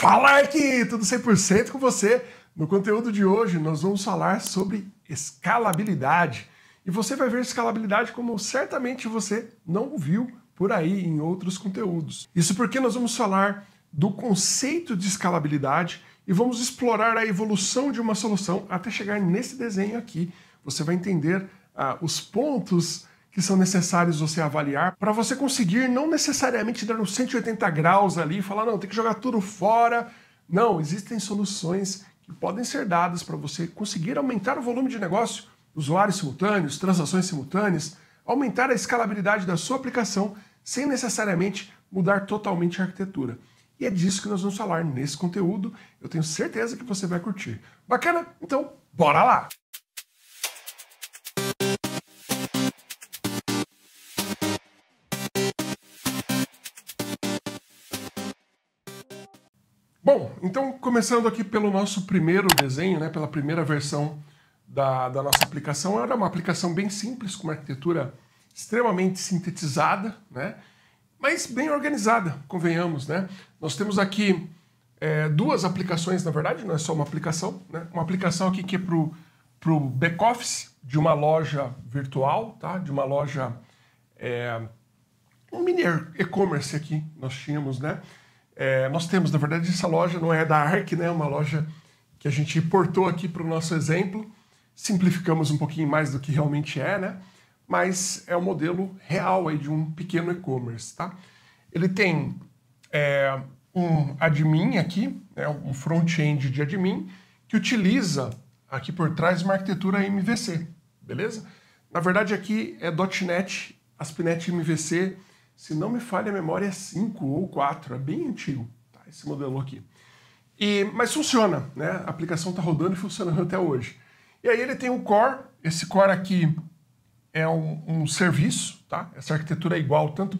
Fala aqui, tudo 100% com você. No conteúdo de hoje nós vamos falar sobre escalabilidade. E você vai ver escalabilidade como certamente você não viu por aí em outros conteúdos. Isso porque nós vamos falar do conceito de escalabilidade e vamos explorar a evolução de uma solução até chegar nesse desenho aqui. Você vai entender ah, os pontos que são necessários você avaliar para você conseguir não necessariamente dar uns 180 graus ali e falar, não, tem que jogar tudo fora. Não, existem soluções que podem ser dadas para você conseguir aumentar o volume de negócio, usuários simultâneos, transações simultâneas, aumentar a escalabilidade da sua aplicação sem necessariamente mudar totalmente a arquitetura. E é disso que nós vamos falar nesse conteúdo. Eu tenho certeza que você vai curtir. Bacana? Então, bora lá! Bom, então começando aqui pelo nosso primeiro desenho, né, pela primeira versão da, da nossa aplicação, era uma aplicação bem simples, com uma arquitetura extremamente sintetizada, né, mas bem organizada, convenhamos. Né? Nós temos aqui é, duas aplicações, na verdade, não é só uma aplicação. Né? Uma aplicação aqui que é para o back-office de uma loja virtual, tá? de uma loja. É, um mini e-commerce aqui nós tínhamos, né? É, nós temos, na verdade, essa loja não é da ARC, né? É uma loja que a gente importou aqui para o nosso exemplo. Simplificamos um pouquinho mais do que realmente é, né? Mas é o um modelo real aí de um pequeno e-commerce, tá? Ele tem é, um admin aqui, né? um front-end de admin, que utiliza aqui por trás uma arquitetura MVC, beleza? Na verdade, aqui é .NET, ASP.NET MVC, se não me falha a memória, é 5 ou 4, é bem antigo tá, esse modelo aqui. E, mas funciona, né? A aplicação está rodando e funcionando até hoje. E aí ele tem um core, esse core aqui é um, um serviço, tá? Essa arquitetura é igual tanto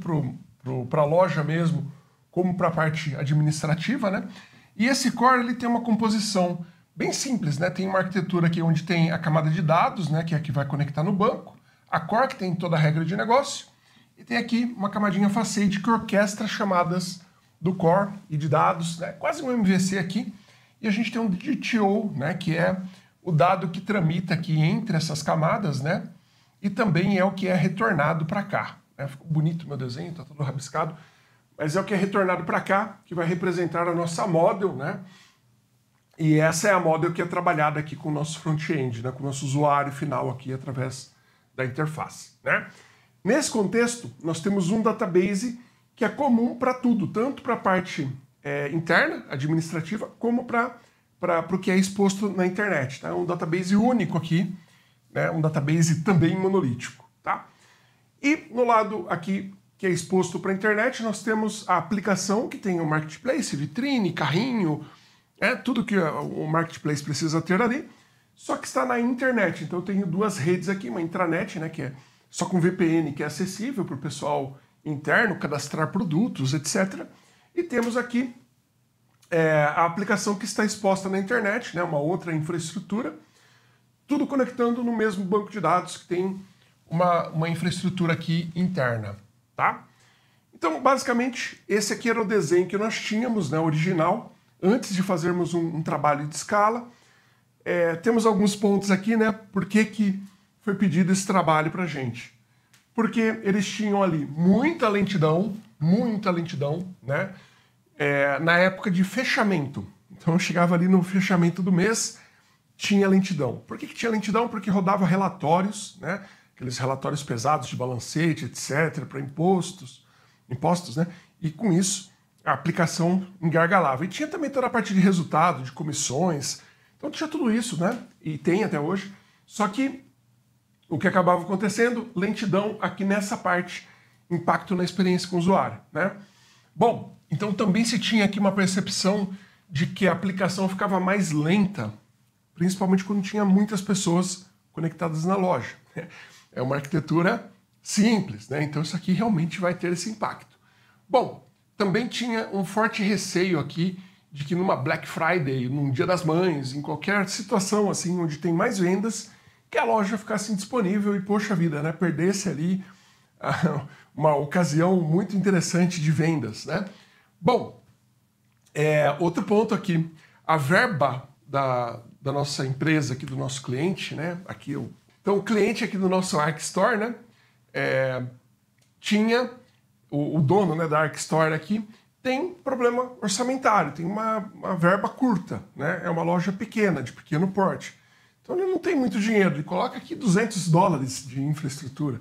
para a loja mesmo, como para a parte administrativa, né? E esse core ele tem uma composição bem simples, né? Tem uma arquitetura aqui onde tem a camada de dados, né? Que é a que vai conectar no banco, a core que tem toda a regra de negócio, e tem aqui uma camadinha facete que orquestra chamadas do core e de dados, né? quase um MVC aqui. E a gente tem um DTO, né? que é o dado que tramita aqui entre essas camadas, né? e também é o que é retornado para cá. Né? Ficou bonito meu desenho, está todo rabiscado, mas é o que é retornado para cá, que vai representar a nossa model, né? E essa é a model que é trabalhada aqui com o nosso front-end, né? com o nosso usuário final aqui através da interface, né? Nesse contexto, nós temos um database que é comum para tudo, tanto para a parte é, interna, administrativa, como para o que é exposto na internet. É tá? um database único aqui, né? um database também monolítico. Tá? E no lado aqui que é exposto para a internet, nós temos a aplicação que tem o marketplace, vitrine, carrinho, é tudo que o marketplace precisa ter ali, só que está na internet. Então eu tenho duas redes aqui, uma intranet, né, que é só com VPN que é acessível para o pessoal interno, cadastrar produtos, etc. E temos aqui é, a aplicação que está exposta na internet, né, uma outra infraestrutura, tudo conectando no mesmo banco de dados que tem uma, uma infraestrutura aqui interna. Tá? Então, basicamente, esse aqui era o desenho que nós tínhamos, né, original, antes de fazermos um, um trabalho de escala. É, temos alguns pontos aqui, né? Por que, que foi pedido esse trabalho para a gente. Porque eles tinham ali muita lentidão, muita lentidão, né? É, na época de fechamento. Então eu chegava ali no fechamento do mês, tinha lentidão. Por que, que tinha lentidão? Porque rodava relatórios, né? Aqueles relatórios pesados de balancete, etc., para impostos, impostos, né? E com isso a aplicação engargalava. E tinha também toda a parte de resultado, de comissões. Então tinha tudo isso, né? E tem até hoje. Só que o que acabava acontecendo? Lentidão aqui nessa parte, impacto na experiência com o usuário. Né? Bom, então também se tinha aqui uma percepção de que a aplicação ficava mais lenta, principalmente quando tinha muitas pessoas conectadas na loja. É uma arquitetura simples, né? então isso aqui realmente vai ter esse impacto. Bom, também tinha um forte receio aqui de que numa Black Friday, num Dia das Mães, em qualquer situação assim onde tem mais vendas, que a loja ficasse indisponível e, poxa vida, né, perdesse ali ah, uma ocasião muito interessante de vendas. Né? Bom, é, outro ponto aqui, a verba da, da nossa empresa aqui, do nosso cliente, né? Aqui eu. Então, o cliente aqui do nosso Arc Store, né? É, tinha o, o, dono né, da Arc Store aqui tem problema orçamentário, tem uma, uma verba curta, né? É uma loja pequena, de pequeno porte. Então ele não tem muito dinheiro, ele coloca aqui 200 dólares de infraestrutura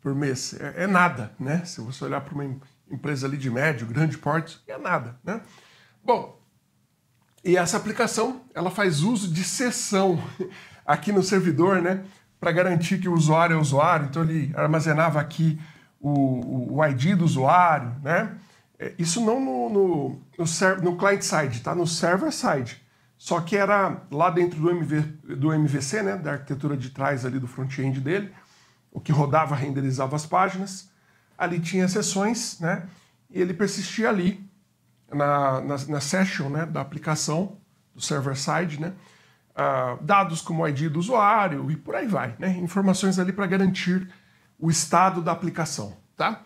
por mês. É, é nada, né? Se você olhar para uma empresa ali de médio, grande porte, é nada, né? Bom, e essa aplicação, ela faz uso de sessão aqui no servidor, né? Para garantir que o usuário é usuário, então ele armazenava aqui o, o ID do usuário, né? É, isso não no, no, no, no client side, tá? No server side. Só que era lá dentro do, MV, do MVC, né, da arquitetura de trás ali do front-end dele, o que rodava renderizava as páginas. Ali tinha sessões, né, e ele persistia ali na, na, na session né, da aplicação, do server-side, né, Uh, dados como ID do usuário e por aí vai, né? Informações ali para garantir o estado da aplicação, tá?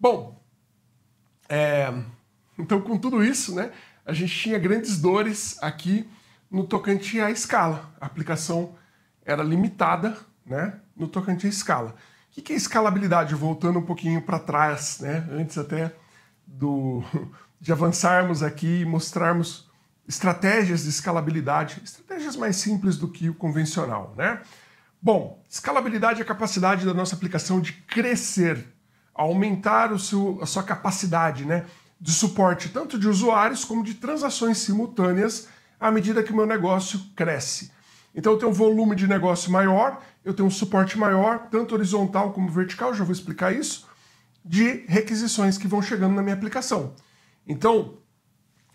Bom, é, então com tudo isso, né? a gente tinha grandes dores aqui no tocante à escala. A aplicação era limitada né, no tocante à escala. O que é escalabilidade? Voltando um pouquinho para trás, né, antes até do, de avançarmos aqui e mostrarmos estratégias de escalabilidade, estratégias mais simples do que o convencional. Né? Bom, escalabilidade é a capacidade da nossa aplicação de crescer, aumentar o seu, a sua capacidade, né? de suporte tanto de usuários como de transações simultâneas à medida que o meu negócio cresce. Então eu tenho um volume de negócio maior, eu tenho um suporte maior, tanto horizontal como vertical, já vou explicar isso, de requisições que vão chegando na minha aplicação. Então,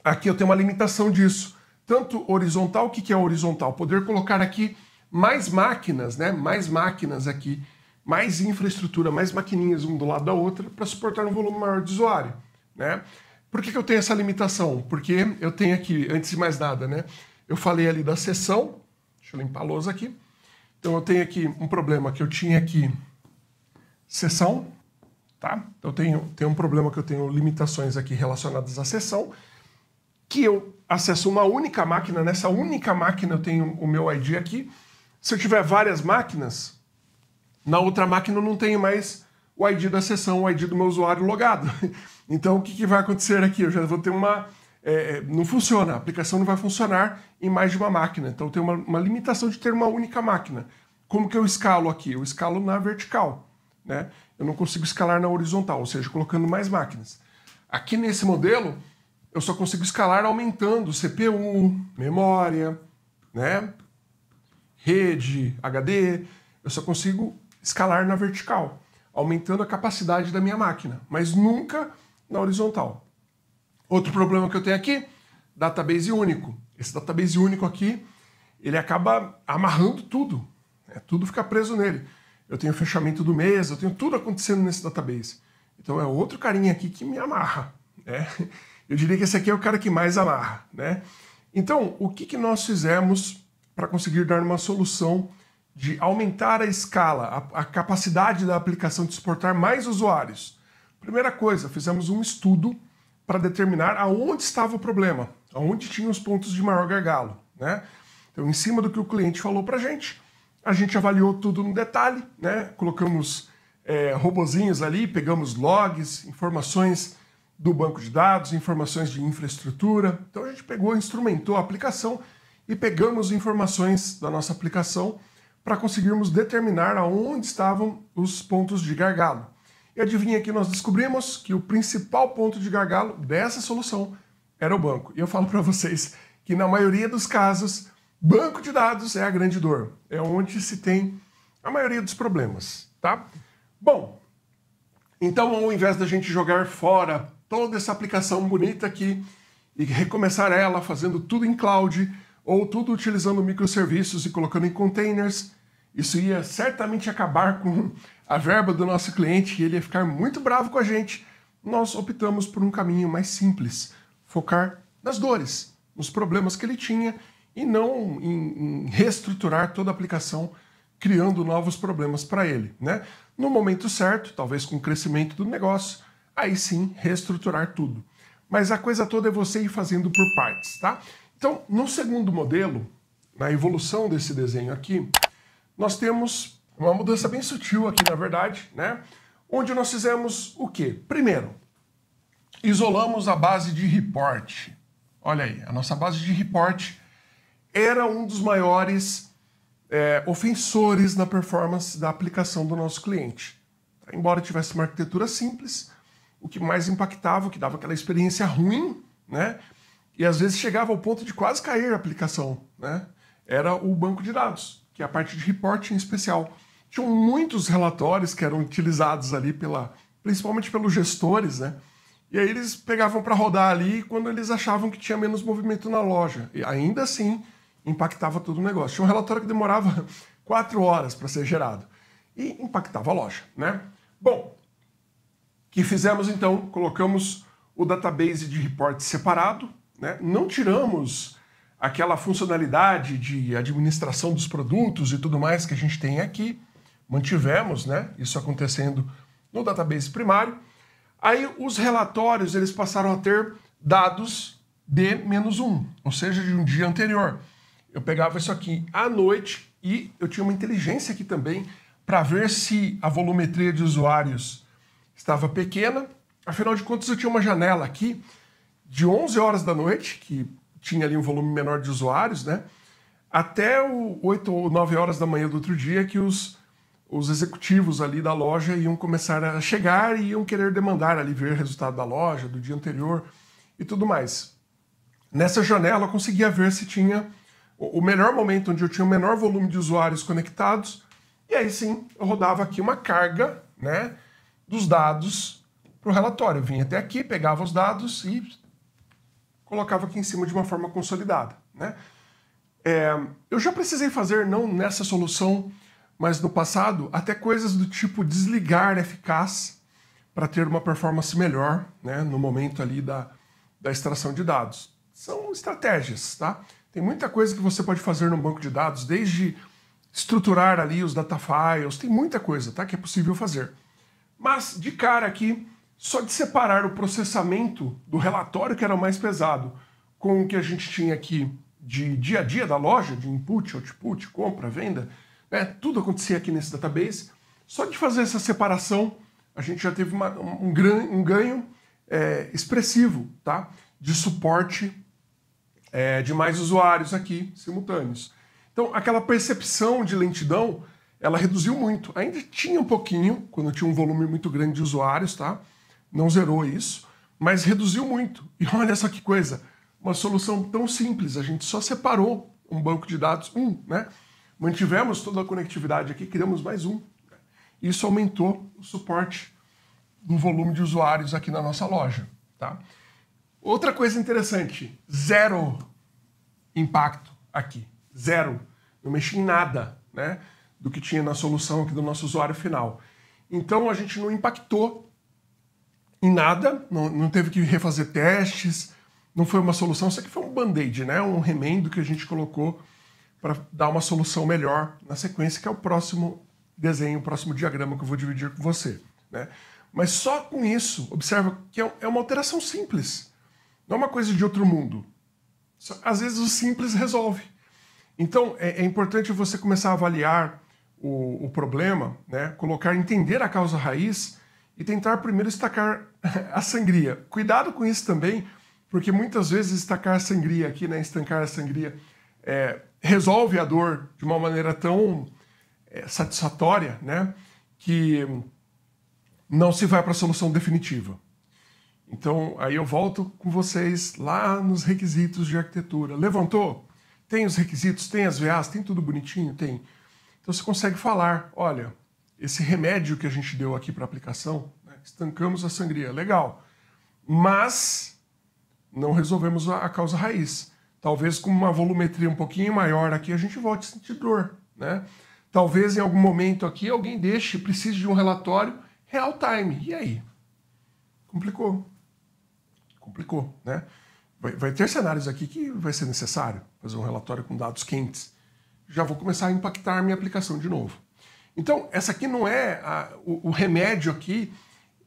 aqui eu tenho uma limitação disso. Tanto horizontal, o que é horizontal? Poder colocar aqui mais máquinas, né? Mais máquinas aqui, mais infraestrutura, mais maquininhas um do lado da outra para suportar um volume maior de usuário. Né? Por que, que eu tenho essa limitação? Porque eu tenho aqui, antes de mais nada, né? eu falei ali da sessão, deixa eu limpar a lousa aqui. Então eu tenho aqui um problema que eu tinha aqui, sessão, tá? Então eu tenho, tenho um problema que eu tenho limitações aqui relacionadas à sessão, que eu acesso uma única máquina, nessa única máquina eu tenho o meu ID aqui. Se eu tiver várias máquinas, na outra máquina eu não tenho mais o ID da sessão, o ID do meu usuário logado. Então, o que, que vai acontecer aqui? Eu já vou ter uma. É, é, não funciona, a aplicação não vai funcionar em mais de uma máquina. Então, tem uma, uma limitação de ter uma única máquina. Como que eu escalo aqui? Eu escalo na vertical. Né? Eu não consigo escalar na horizontal, ou seja, colocando mais máquinas. Aqui nesse modelo, eu só consigo escalar aumentando CPU, memória, né? rede, HD. Eu só consigo escalar na vertical, aumentando a capacidade da minha máquina, mas nunca na horizontal. Outro problema que eu tenho aqui, database único. Esse database único aqui, ele acaba amarrando tudo. Né? Tudo fica preso nele. Eu tenho fechamento do mês, eu tenho tudo acontecendo nesse database. Então é outro carinha aqui que me amarra. Né? Eu diria que esse aqui é o cara que mais amarra. Né? Então, o que, que nós fizemos para conseguir dar uma solução de aumentar a escala, a, a capacidade da aplicação de suportar mais usuários? Primeira coisa, fizemos um estudo para determinar aonde estava o problema, aonde tinham os pontos de maior gargalo, né? Então, em cima do que o cliente falou para a gente, a gente avaliou tudo no detalhe, né? Colocamos é, robozinhos ali, pegamos logs, informações do banco de dados, informações de infraestrutura. Então, a gente pegou, instrumentou a aplicação e pegamos informações da nossa aplicação para conseguirmos determinar aonde estavam os pontos de gargalo. E adivinha que nós descobrimos que o principal ponto de gargalo dessa solução era o banco. E eu falo para vocês que na maioria dos casos, banco de dados é a grande dor, é onde se tem a maioria dos problemas, tá? Bom, então ao invés da gente jogar fora toda essa aplicação bonita aqui e recomeçar ela fazendo tudo em cloud ou tudo utilizando microserviços e colocando em containers, isso ia certamente acabar com a verba do nosso cliente e ele ia ficar muito bravo com a gente. Nós optamos por um caminho mais simples, focar nas dores, nos problemas que ele tinha e não em, em reestruturar toda a aplicação criando novos problemas para ele, né? No momento certo, talvez com o crescimento do negócio, aí sim reestruturar tudo. Mas a coisa toda é você ir fazendo por partes, tá? Então, no segundo modelo, na evolução desse desenho aqui, nós temos uma mudança bem sutil aqui, na verdade, né? Onde nós fizemos o quê? Primeiro, isolamos a base de report. Olha aí, a nossa base de report era um dos maiores é, ofensores na performance da aplicação do nosso cliente. Embora tivesse uma arquitetura simples, o que mais impactava, o que dava aquela experiência ruim, né? E às vezes chegava ao ponto de quase cair a aplicação, né? era o banco de dados, que é a parte de reporting especial. Tinham muitos relatórios que eram utilizados ali, pela, principalmente pelos gestores, né? E aí eles pegavam para rodar ali quando eles achavam que tinha menos movimento na loja. E ainda assim, impactava todo o negócio. Tinha um relatório que demorava quatro horas para ser gerado. E impactava a loja, né? Bom, o que fizemos então? Colocamos o database de reportes separado, né? não tiramos aquela funcionalidade de administração dos produtos e tudo mais que a gente tem aqui. Mantivemos né, isso acontecendo no database primário. Aí os relatórios eles passaram a ter dados de menos um, ou seja, de um dia anterior. Eu pegava isso aqui à noite e eu tinha uma inteligência aqui também para ver se a volumetria de usuários estava pequena. Afinal de contas, eu tinha uma janela aqui de 11 horas da noite, que tinha ali um volume menor de usuários, né? Até o 8 ou 9 horas da manhã do outro dia que os, os executivos ali da loja iam começar a chegar e iam querer demandar ali ver o resultado da loja do dia anterior e tudo mais. Nessa janela eu conseguia ver se tinha o melhor momento onde eu tinha o menor volume de usuários conectados e aí sim eu rodava aqui uma carga, né, dos dados para o relatório. Eu vinha até aqui, pegava os dados e colocava aqui em cima de uma forma consolidada. Né? É, eu já precisei fazer, não nessa solução, mas no passado, até coisas do tipo desligar eficaz para ter uma performance melhor né, no momento ali da, da extração de dados. São estratégias, tá? Tem muita coisa que você pode fazer no banco de dados, desde estruturar ali os data files, tem muita coisa, tá? Que é possível fazer. Mas de cara aqui, só de separar o processamento do relatório, que era mais pesado, com o que a gente tinha aqui de dia a dia da loja, de input, output, compra, venda, né? tudo acontecia aqui nesse database. Só de fazer essa separação, a gente já teve uma, um, um, ganho é, expressivo tá? de suporte é, de mais usuários aqui simultâneos. Então, aquela percepção de lentidão, ela reduziu muito. Ainda tinha um pouquinho, quando tinha um volume muito grande de usuários, tá? não zerou isso, mas reduziu muito. E olha só que coisa, uma solução tão simples, a gente só separou um banco de dados, um, né? Mantivemos toda a conectividade aqui, criamos mais um. Isso aumentou o suporte do volume de usuários aqui na nossa loja, tá? Outra coisa interessante, zero impacto aqui, zero. Não mexi em nada, né, do que tinha na solução aqui do nosso usuário final. Então a gente não impactou em nada, não, não teve que refazer testes, não foi uma solução, isso aqui foi um band-aid, né? um remendo que a gente colocou para dar uma solução melhor na sequência, que é o próximo desenho, o próximo diagrama que eu vou dividir com você. Né? Mas só com isso, observa que é, é uma alteração simples, não é uma coisa de outro mundo. Às vezes o simples resolve. Então é, é importante você começar a avaliar o, o problema, né? colocar, entender a causa raiz e tentar primeiro estacar a sangria. Cuidado com isso também, porque muitas vezes estacar a sangria aqui, né, estancar a sangria, é, resolve a dor de uma maneira tão é, satisfatória, né, que não se vai para a solução definitiva. Então, aí eu volto com vocês lá nos requisitos de arquitetura. Levantou? Tem os requisitos, tem as VAs, tem tudo bonitinho? Tem. Então você consegue falar, olha, esse remédio que a gente deu aqui para aplicação, né? estancamos a sangria, legal, mas não resolvemos a, causa raiz. Talvez com uma volumetria um pouquinho maior aqui a gente volte a sentir dor, né? Talvez em algum momento aqui alguém deixe, precise de um relatório real time. E aí? Complicou. Complicou, né? Vai, vai, ter cenários aqui que vai ser necessário fazer um relatório com dados quentes. Já vou começar a impactar minha aplicação de novo. Então, essa aqui não é. A, o, o, remédio aqui,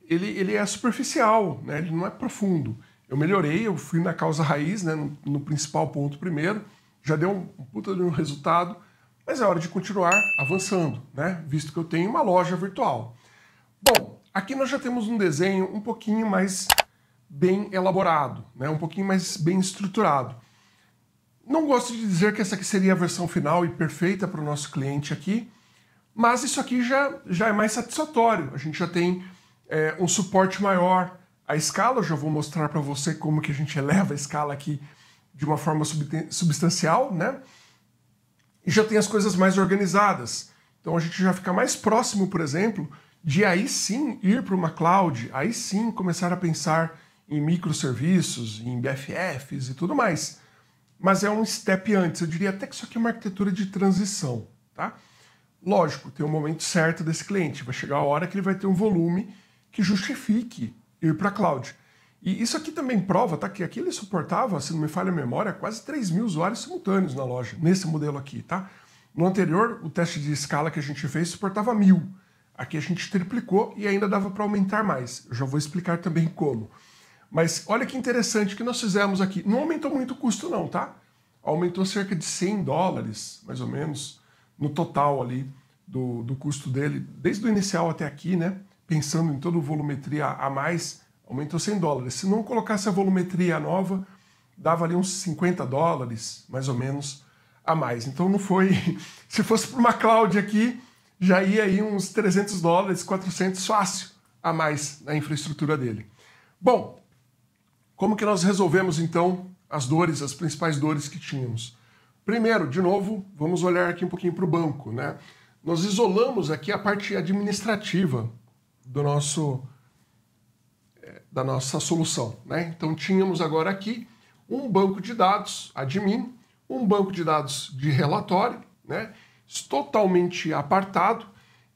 ele, ele é superficial, né? ele não é profundo. Eu melhorei, eu fui na causa raiz, né? no, no principal ponto primeiro, já deu um, um puta de um resultado, mas é hora de continuar avançando, né? visto que eu tenho uma loja virtual. Bom, aqui nós já temos um desenho um pouquinho mais bem elaborado, né? um pouquinho mais bem estruturado. Não gosto de dizer que essa aqui seria a versão final e perfeita para o nosso cliente aqui, mas isso aqui já, já é mais satisfatório, a gente já tem é, um suporte maior à escala, eu já vou mostrar para você como que a gente eleva a escala aqui de uma forma substancial, né? E já tem as coisas mais organizadas. Então a gente já fica mais próximo, por exemplo, de aí sim ir para uma cloud, aí sim começar a pensar em microserviços, em BFFs e tudo mais. Mas é um step antes, eu diria até que isso aqui é uma arquitetura de transição, tá? Lógico, tem um momento certo desse cliente, vai chegar a hora que ele vai ter um volume que justifique ir para a cloud. E isso aqui também prova, tá? Que aqui ele é suportava, se não me falha a memória, é quase 3 mil usuários simultâneos na loja, nesse modelo aqui, tá? No anterior, o teste de escala que a gente fez suportava mil. Aqui a gente triplicou e ainda dava para aumentar mais. Eu já vou explicar também como. Mas olha que interessante que nós fizemos aqui. Não aumentou muito o custo não, tá? Aumentou cerca de 100 dólares, mais ou menos, no total ali do, do custo dele, desde o inicial até aqui, né? Pensando em toda volumetria a mais, aumentou 100 dólares. Se não colocasse a volumetria nova, dava ali uns 50 dólares, mais ou menos, a mais. Então não foi. Se fosse para uma cloud aqui, já ia aí uns 300 dólares, 400 fácil a mais na infraestrutura dele. Bom, como que nós resolvemos então as dores, as principais dores que tínhamos? Primeiro, de novo, vamos olhar aqui um pouquinho para o banco. Né? Nós isolamos aqui a parte administrativa do nosso eh, da nossa solução. Né? Então tínhamos agora aqui um banco de dados admin, um banco de dados de relatório, né? totalmente apartado.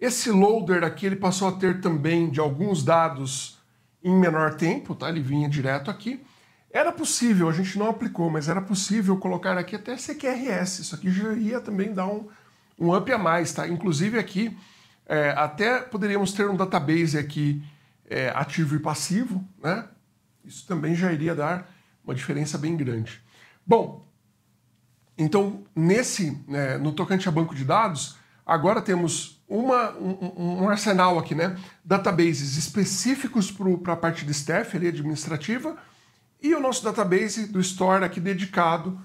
Esse loader aqui ele passou a ter também de alguns dados em menor tempo, tá? ele vinha direto aqui. Era possível, a gente não aplicou, mas era possível colocar aqui até CQRS. Isso aqui já ia também dar um, um up a mais, tá? Inclusive aqui, é, até poderíamos ter um database aqui é, ativo e passivo, né? Isso também já iria dar uma diferença bem grande. Bom, então nesse, né, no tocante a banco de dados, agora temos uma, um, um arsenal aqui, né? Databases específicos para a parte de staff, ali, administrativa, e o nosso database do Store aqui dedicado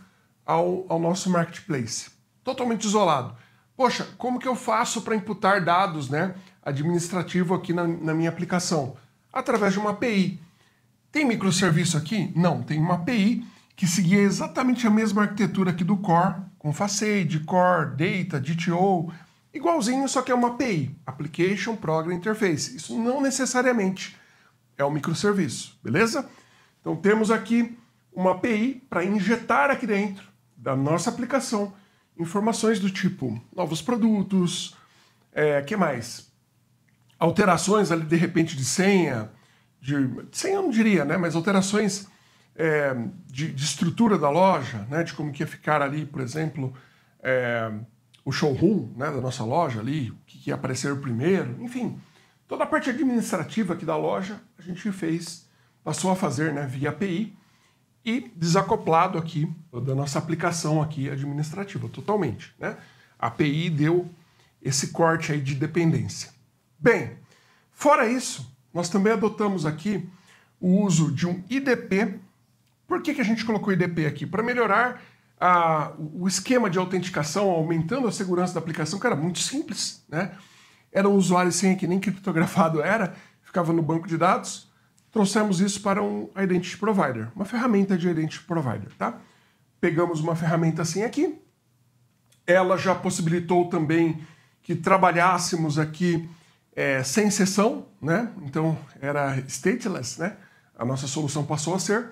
ao, ao nosso marketplace. Totalmente isolado. Poxa, como que eu faço para imputar dados né, administrativo aqui na, na minha aplicação? Através de uma API. Tem microserviço aqui? Não, tem uma API que seguia exatamente a mesma arquitetura aqui do Core, com Facade, Core, Data, DTO, igualzinho, só que é uma API, Application Program Interface. Isso não necessariamente é um microserviço, beleza? Então temos aqui uma API para injetar aqui dentro da nossa aplicação informações do tipo novos produtos, é, que mais? Alterações ali de repente de senha, de, de senha eu não diria, né? Mas alterações é, de, de, estrutura da loja, né? De como que ia ficar ali, por exemplo, é, o showroom né? da nossa loja ali, o que, ia aparecer primeiro, enfim. Toda a parte administrativa aqui da loja a gente fez passou a fazer né, via API e desacoplado aqui da nossa aplicação aqui administrativa totalmente. Né? A API deu esse corte aí de dependência. Bem, fora isso, nós também adotamos aqui o uso de um IDP. Por que, que a gente colocou IDP aqui? Para melhorar a, o esquema de autenticação, aumentando a segurança da aplicação, que era muito simples, né? Era um usuário sem que nem criptografado era, ficava no banco de dados, trouxemos isso para um Identity Provider, uma ferramenta de Identity Provider, tá? Pegamos uma ferramenta assim aqui, ela já possibilitou também que trabalhássemos aqui é, sem sessão, né? Então era stateless, né? A nossa solução passou a ser.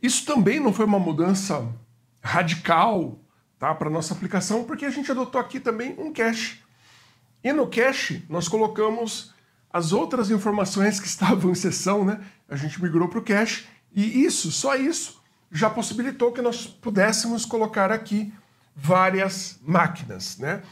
Isso também não foi uma mudança radical, tá? Para nossa aplicação, porque a gente adotou aqui também um cache. E no cache nós colocamos as outras informações que estavam em sessão, né, a gente migrou para o cache e isso, só isso, já possibilitou que nós pudéssemos colocar aqui várias máquinas, né?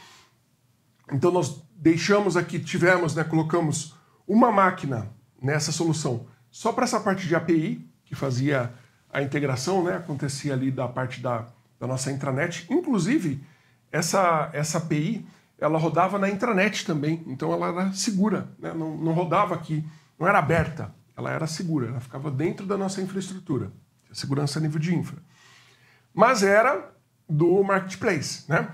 Então nós deixamos aqui, tivemos, né, colocamos uma máquina nessa solução só para essa parte de API, que fazia a integração, né, acontecia ali da parte da, da nossa intranet. Inclusive, essa, essa API ela rodava na intranet também, então ela era segura, né? não, não rodava aqui, não era aberta, ela era segura, ela ficava dentro da nossa infraestrutura, segurança a nível de infra. Mas era do marketplace, né?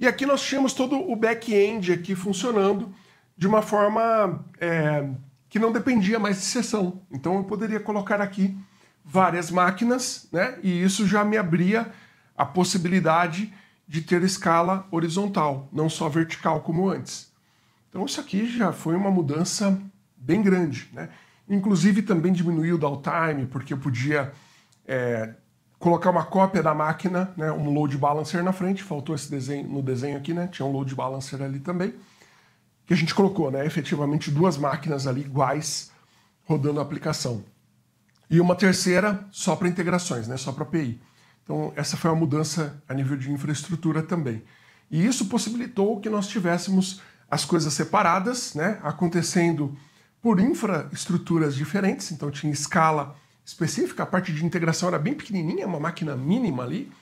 E aqui nós tínhamos todo o back-end aqui funcionando de uma forma é, que não dependia mais de sessão. Então eu poderia colocar aqui várias máquinas, né? E isso já me abria a possibilidade de ter escala horizontal, não só vertical como antes. Então isso aqui já foi uma mudança bem grande, né? Inclusive também diminuiu o downtime, porque eu podia é, colocar uma cópia da máquina, né, um load balancer na frente, faltou esse desenho no desenho aqui, né? Tinha um load balancer ali também, que a gente colocou, né? Efetivamente duas máquinas ali iguais rodando a aplicação. E uma terceira só para integrações, né? Só para API. Então, essa foi uma mudança a nível de infraestrutura também. E isso possibilitou que nós tivéssemos as coisas separadas, né, acontecendo por infraestruturas diferentes, então tinha escala específica, a parte de integração era bem pequenininha, uma máquina mínima ali,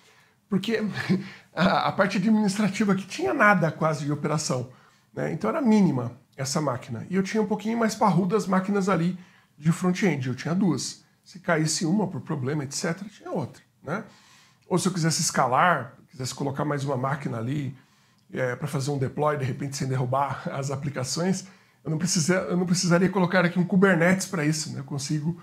porque a, a parte administrativa que tinha nada quase de operação, né, então era mínima essa máquina. E eu tinha um pouquinho mais parrudas máquinas ali de front-end, eu tinha duas. Se caísse uma por problema, etc., tinha outra, né? Ou se eu quisesse escalar, quisesse colocar mais uma máquina ali é, para fazer um deploy, de repente, sem derrubar as aplicações, eu não, precisa, eu não precisaria colocar aqui um Kubernetes para isso. Né? Eu consigo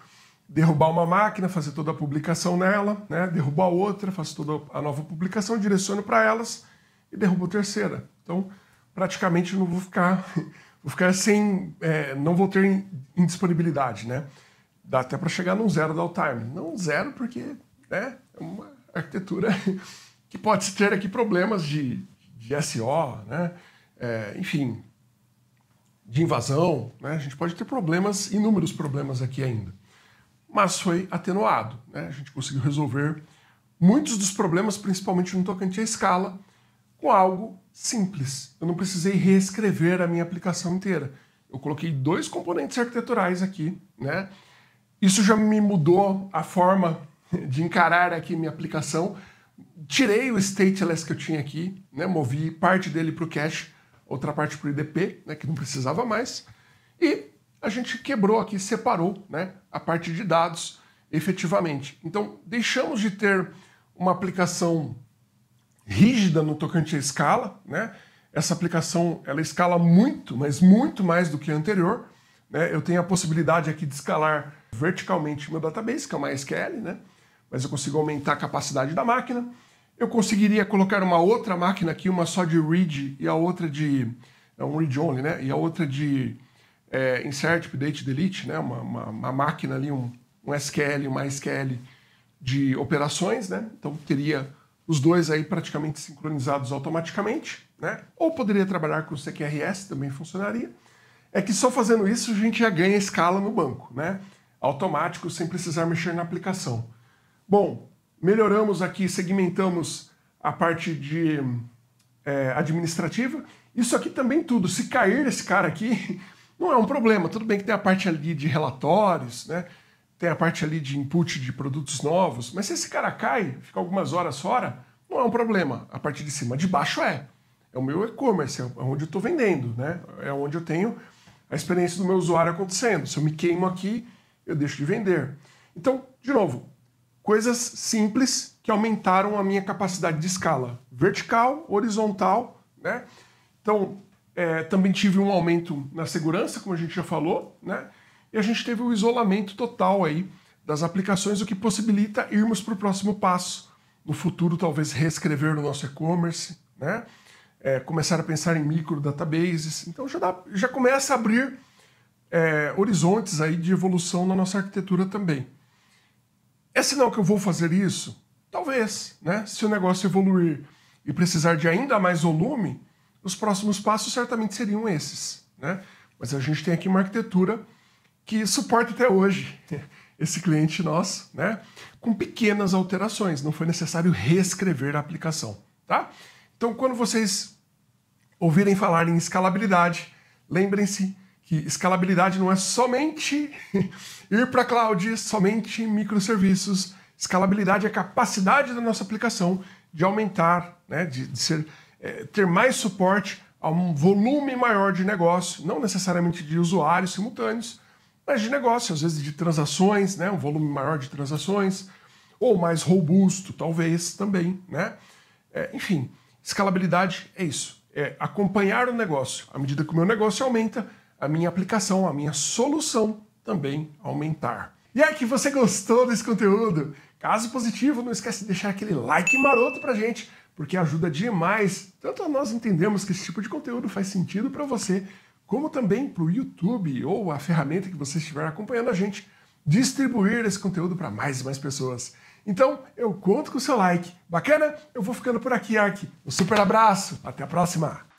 derrubar uma máquina, fazer toda a publicação nela, né? derrubar outra, faço toda a nova publicação, direciono para elas e derrubo a terceira. Então, praticamente, eu não vou ficar, vou ficar sem, é, não vou ter indisponibilidade, né? Dá até para chegar num zero downtime. Não zero, porque né, é uma arquitetura que pode ter aqui problemas de, de SO, né? É, enfim, de invasão. Né? A gente pode ter problemas, inúmeros problemas aqui ainda. Mas foi atenuado. Né? A gente conseguiu resolver muitos dos problemas, principalmente no tocante à escala, com algo simples. Eu não precisei reescrever a minha aplicação inteira. Eu coloquei dois componentes arquiteturais aqui, né? Isso já me mudou a forma de encarar aqui minha aplicação. Tirei o stateless que eu tinha aqui, né, movi parte dele para o cache, outra parte para o IDP, né, que não precisava mais. E a gente quebrou aqui, separou né, a parte de dados efetivamente. Então, deixamos de ter uma aplicação rígida no tocante à escala, né? Essa aplicação ela escala muito, mas muito mais do que a anterior. Né? Eu tenho a possibilidade aqui de escalar verticalmente meu database, que é o MySQL, né? mas eu consigo aumentar a capacidade da máquina. Eu conseguiria colocar uma outra máquina aqui, uma só de read e a outra de. É um read only, né? E a outra de é, insert, update, delete, né? Uma, uma, uma máquina ali, um, um SQL, uma SQL de operações, né? Então teria os dois aí praticamente sincronizados automaticamente, né? Ou poderia trabalhar com CQRS, também funcionaria. É que só fazendo isso a gente já ganha escala no banco, né? Automático, sem precisar mexer na aplicação. Bom, melhoramos aqui, segmentamos a parte de é, administrativa. Isso aqui também tudo. Se cair esse cara aqui, não é um problema. Tudo bem que tem a parte ali de relatórios, né? Tem a parte ali de input de produtos novos. Mas se esse cara cai, fica algumas horas fora, não é um problema. A parte de cima, de baixo é. É o meu e-commerce, é onde eu estou vendendo, né? É onde eu tenho a experiência do meu usuário acontecendo. Se eu me queimo aqui, eu deixo de vender. Então, de novo, Coisas simples que aumentaram a minha capacidade de escala, vertical, horizontal, né? Então, é, também tive um aumento na segurança, como a gente já falou, né? E a gente teve o um isolamento total aí das aplicações, o que possibilita irmos para o próximo passo. No futuro, talvez reescrever o nosso e-commerce, né? É, começar a pensar em micro databases. Então já, dá, já começa a abrir é, horizontes aí de evolução na nossa arquitetura também. É sinal que eu vou fazer isso? Talvez, né? Se o negócio evoluir e precisar de ainda mais volume, os próximos passos certamente seriam esses, né? Mas a gente tem aqui uma arquitetura que suporta até hoje esse cliente nosso, né? Com pequenas alterações, não foi necessário reescrever a aplicação, tá? Então, quando vocês ouvirem falar em escalabilidade, lembrem-se que escalabilidade não é somente ir para a cloud, somente microserviços. Escalabilidade é a capacidade da nossa aplicação de aumentar, né, de, de ser, é, ter mais suporte a um volume maior de negócio, não necessariamente de usuários simultâneos, mas de negócio, às vezes de transações, né, um volume maior de transações, ou mais robusto, talvez também. Né? É, enfim, escalabilidade é isso. É acompanhar o negócio. À medida que o meu negócio aumenta, a minha aplicação, a minha solução também aumentar. E aí que você gostou desse conteúdo? Caso positivo, não esquece de deixar aquele like maroto pra gente, porque ajuda demais, tanto nós entendemos que esse tipo de conteúdo faz sentido para você, como também para o YouTube ou a ferramenta que você estiver acompanhando a gente, distribuir esse conteúdo para mais e mais pessoas. Então, eu conto com o seu like. Bacana? Eu vou ficando por aqui, Ark. Um super abraço, até a próxima!